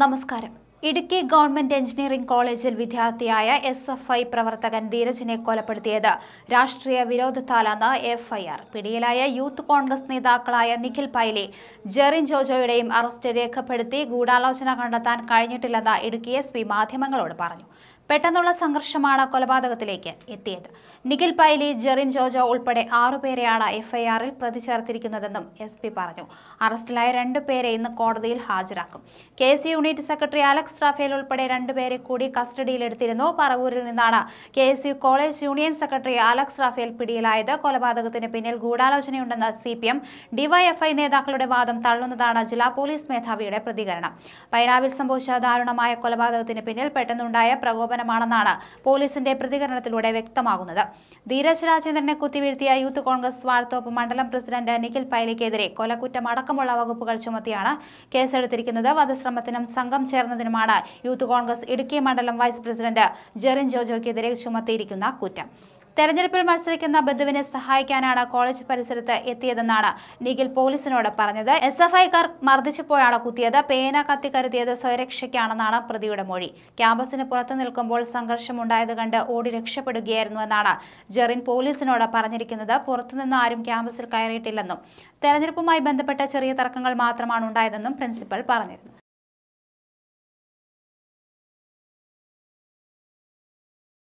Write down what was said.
നമസ്കാരം Idukki government engineering കോളേജിൽ വിദ്യാർത്ഥിയായ എസ് എഫ് ഐ പ്രവർത്തകൻ ധീരജിനെ കൊലപ്പെടുത്തിയത് രാഷ്ട്രീയ വിരോധത്താലാണ് എഫ്ഐആർ പിടിയിലായ യൂത്ത് കോൺഗ്രസ് നേതാക്കളായ നിഖിൽ പൈലി ജെറിൻ ജോജോയുടെയും അറസ്റ്റ് രേഖപ്പെടുത്തി ഗൂഢാലോചന കണ്ടെത്താൻ കഴിഞ്ഞിട്ടില്ലെന്ന് ഇടുക്കി എസ് പി മാധ്യമങ്ങളോട് പറഞ്ഞു പെട്ടെന്നുള്ള സംഘർഷമാണ് കൊലപാതകത്തിലേക്ക് എത്തിയത് നിഖിൽ പൈലി ജെറിൻ ജോജോ ഉൾപ്പെടെ ആറുപേരെയാണ് എഫ്ഐആറിൽ പ്രതി ചേർത്തിരിക്കുന്നതെന്നും എസ് പി പറഞ്ഞു അറസ്റ്റിലായ രണ്ടുപേരെ ഇന്ന് കോടതിയിൽ ഹാജരാക്കും C unit secretary Alex Raphael ഉൾപ്പെടെ രണ്ടുപേരെ കൂടി കസ്റ്റഡിയിലെടുത്തിരുന്നു പറവൂരിൽ നിന്നാണ് K college union secretary Alex Raphael പിടിയിലായത് കൊലപാതകത്തിന് പിന്നിൽ ഗൂഢാലോചനയുണ്ടെന്ന് സി പി എം ഡിവൈഎഫ്ഐ നേതാക്കളുടെ വാദം തള്ളുന്നതാണ് ജില്ലാ പോലീസ് മേധാവിയുടെ പ്രതികരണം പൈനാവിൽ സംഭവിച്ച ദാരുണമായ കൊലപാതകത്തിന് പിന്നിൽ പെട്ടെന്നുണ്ടായ പ്രകോപനം സ്ഥാപനമാണെന്നാണ് പോലീസിന്റെ പ്രതികരണത്തിലൂടെ വ്യക്തമാകുന്നത് ധീരജ് രാജേന്ദ്രനെ കുത്തിവീഴ്ത്തിയ യൂത്ത് കോൺഗ്രസ് വാർത്തോപ്പ് മണ്ഡലം പ്രസിഡന്റ് നിഖിൽ പൈലിക്കെതിരെ കൊലക്കുറ്റം അടക്കമുള്ള വകുപ്പുകൾ ചുമത്തിയാണ് കേസെടുത്തിരിക്കുന്നത് വധശ്രമത്തിനും സംഘം ചേർന്നതിനുമാണ് യൂത്ത് കോൺഗ്രസ് ഇടുക്കി മണ്ഡലം വൈസ് പ്രസിഡന്റ് ജെറിൻ ജോജോയ്ക്കെതിരെ ചുമത്തിയിരിക്കുന്ന കുറ്റം തെരഞ്ഞെടുപ്പിൽ മത്സരിക്കുന്ന ബന്ധുവിനെ സഹായിക്കാനാണ് കോളേജ് പരിസരത്ത് എത്തിയതെന്നാണ് നിഖിൽ പോലീസിനോട് പറഞ്ഞത് എസ് എഫ് ഐക്കാർ മർദ്ദിച്ചപ്പോഴാണ് കുത്തിയത് പേന കത്തി കരുതിയത് സ്വയരക്ഷയ്ക്കാണെന്നാണ് പ്രതിയുടെ മൊഴി ക്യാമ്പസിന് പുറത്തു നിൽക്കുമ്പോൾ സംഘർഷമുണ്ടായത് കണ്ട് ഓടി രക്ഷപ്പെടുകയായിരുന്നുവെന്നാണ് ജെറിൻ പോലീസിനോട് പറഞ്ഞിരിക്കുന്നത് പുറത്തുനിന്ന് ആരും ക്യാമ്പസിൽ കയറിയിട്ടില്ലെന്നും തെരഞ്ഞെടുപ്പുമായി ബന്ധപ്പെട്ട ചെറിയ തർക്കങ്ങൾ മാത്രമാണ് ഉണ്ടായതെന്നും പ്രിൻസിപ്പൽ പറഞ്ഞിരുന്നു